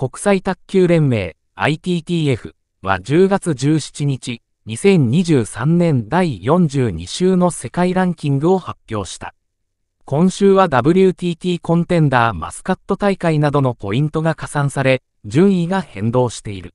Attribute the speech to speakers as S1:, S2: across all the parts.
S1: 国際卓球連盟 ITTF は10月17日、2023年第42週の世界ランキングを発表した。今週は WTT コンテンダーマスカット大会などのポイントが加算され、順位が変動している。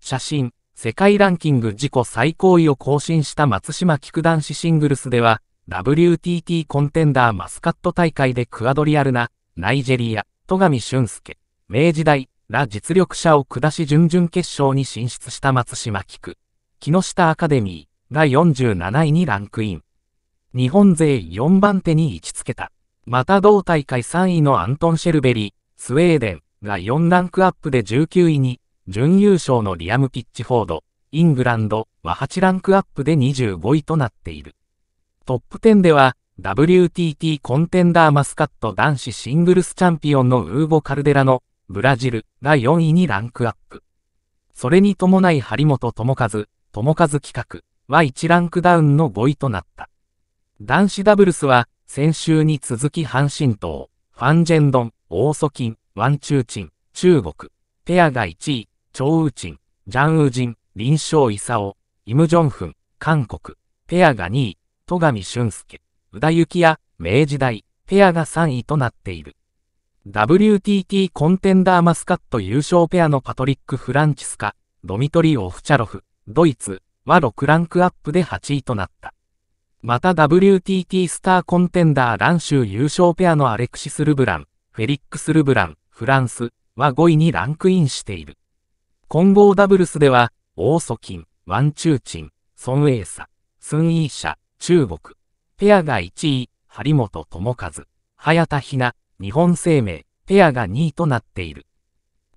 S1: 写真、世界ランキング自己最高位を更新した松島菊男子シングルスでは、WTT コンテンダーマスカット大会でクアドリアルな、ナイジェリア、戸上俊介、明治大、ら実力者を下し準々決勝に進出した松島菊、木下アカデミーが47位にランクイン。日本勢4番手に位置付けた。また同大会3位のアントン・シェルベリ、ー、スウェーデンが4ランクアップで19位に、準優勝のリアム・ピッチフォード、イングランドは8ランクアップで25位となっている。トップ10では、WTT コンテンダーマスカット男子シングルスチャンピオンのウーボ・カルデラのブラジル、第4位にランクアップ。それに伴い張本智和、智和企画は1ランクダウンの5位となった。男子ダブルスは、先週に続き阪神党、ファンジェンドン、オーソキン、ワンチューチン、中国、ペアが1位、ョウチン、ジャンウジン、林翔勲、イムジョンフン、韓国、ペアが2位、戸上俊介、宇田幸也、明治大、ペアが3位となっている。WTT コンテンダーマスカット優勝ペアのパトリック・フランチスカ、ドミトリー・オフチャロフ、ドイツは6ランクアップで8位となった。また WTT スターコンテンダーラン優勝ペアのアレクシス・ルブラン、フェリックス・ルブラン、フランスは5位にランクインしている。混合ダブルスでは、オーソキン、ワンチューチン、ソンエイサ、スンイーシャ、中国。ペアが1位、張本智和、早田ひな、日本生命、ペアが2位となっている。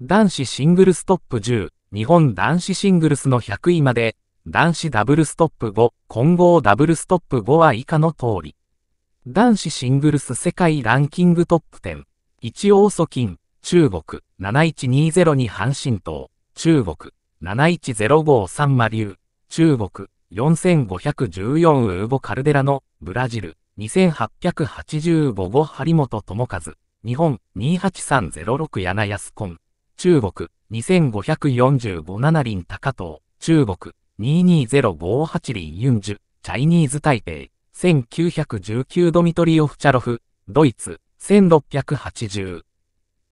S1: 男子シングルストップ10、日本男子シングルスの100位まで、男子ダブルストップ5、混合ダブルストップ5は以下の通り。男子シングルス世界ランキングトップ10、一応素金、中国、7120に阪神東、中国、7105サンマ流、中国、4514ウーボカルデラの、ブラジル、2885号張本智和、日本28306柳安根、中国2545 7輪高藤、中国220558輪ユンジュ、チャイニーズ台北、1919ドミトリオフチャロフ、ドイツ1680。